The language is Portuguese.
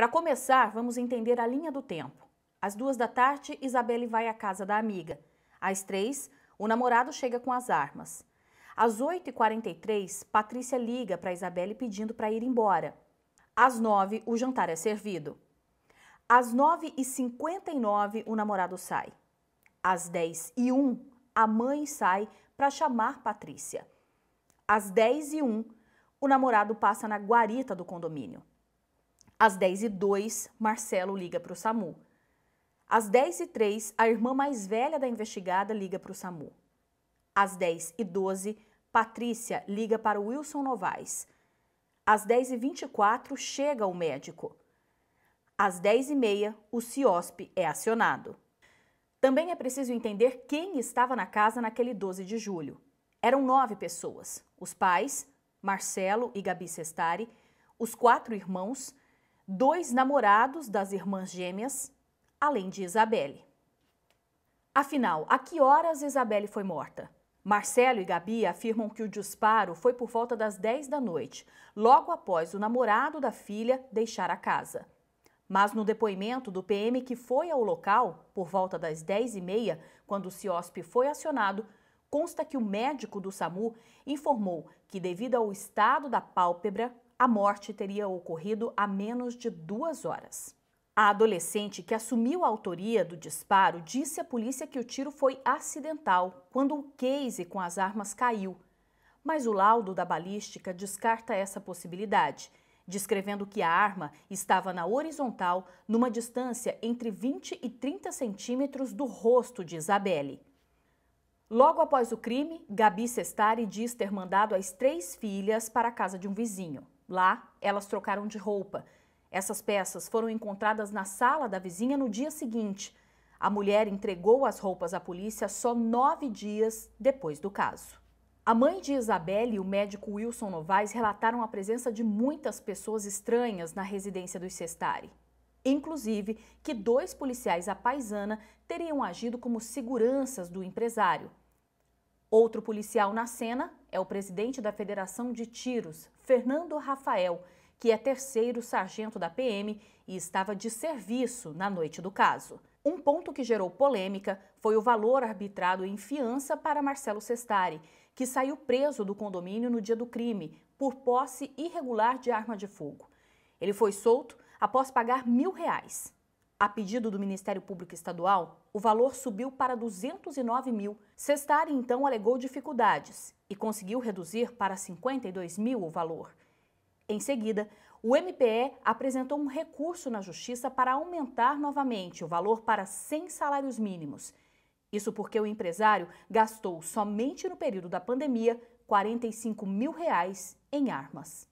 Para começar, vamos entender a linha do tempo. Às duas da tarde, Isabelle vai à casa da amiga. Às três, o namorado chega com as armas. Às 8h43, Patrícia liga para Isabelle pedindo para ir embora. Às 9 o jantar é servido. Às 9h59, o namorado sai. Às 10 e 1 a mãe sai para chamar Patrícia. Às 10 e 1 o namorado passa na guarita do condomínio. Às 10 e 02 Marcelo liga para o SAMU. Às 10 e 03 a irmã mais velha da investigada liga para o SAMU. Às 10 e 12 Patrícia liga para o Wilson Novaes. Às 10 e 24 chega o médico. Às 10 e meia o CIOSP é acionado. Também é preciso entender quem estava na casa naquele 12 de julho. Eram nove pessoas: os pais, Marcelo e Gabi Sestari, os quatro irmãos, dois namorados das irmãs gêmeas, além de Isabelle. Afinal, a que horas Isabelle foi morta? Marcelo e Gabi afirmam que o disparo foi por volta das 10 da noite, logo após o namorado da filha deixar a casa. Mas no depoimento do PM que foi ao local, por volta das 10 e meia, quando o CIOSP foi acionado, consta que o médico do SAMU informou que, devido ao estado da pálpebra, a morte teria ocorrido a menos de duas horas. A adolescente que assumiu a autoria do disparo disse à polícia que o tiro foi acidental quando o case com as armas caiu. Mas o laudo da balística descarta essa possibilidade, descrevendo que a arma estava na horizontal, numa distância entre 20 e 30 centímetros do rosto de Isabelle. Logo após o crime, Gabi Sestari diz ter mandado as três filhas para a casa de um vizinho. Lá, elas trocaram de roupa. Essas peças foram encontradas na sala da vizinha no dia seguinte. A mulher entregou as roupas à polícia só nove dias depois do caso. A mãe de Isabelle e o médico Wilson Novaes relataram a presença de muitas pessoas estranhas na residência dos Sestari. Inclusive, que dois policiais à paisana teriam agido como seguranças do empresário. Outro policial na cena é o presidente da Federação de Tiros, Fernando Rafael, que é terceiro sargento da PM e estava de serviço na noite do caso. Um ponto que gerou polêmica foi o valor arbitrado em fiança para Marcelo Sestari, que saiu preso do condomínio no dia do crime por posse irregular de arma de fogo. Ele foi solto após pagar mil reais. A pedido do Ministério Público Estadual, o valor subiu para 209 mil. Cestari então alegou dificuldades e conseguiu reduzir para 52 mil o valor. Em seguida, o MPE apresentou um recurso na Justiça para aumentar novamente o valor para 100 salários mínimos. Isso porque o empresário gastou somente no período da pandemia 45 mil reais em armas.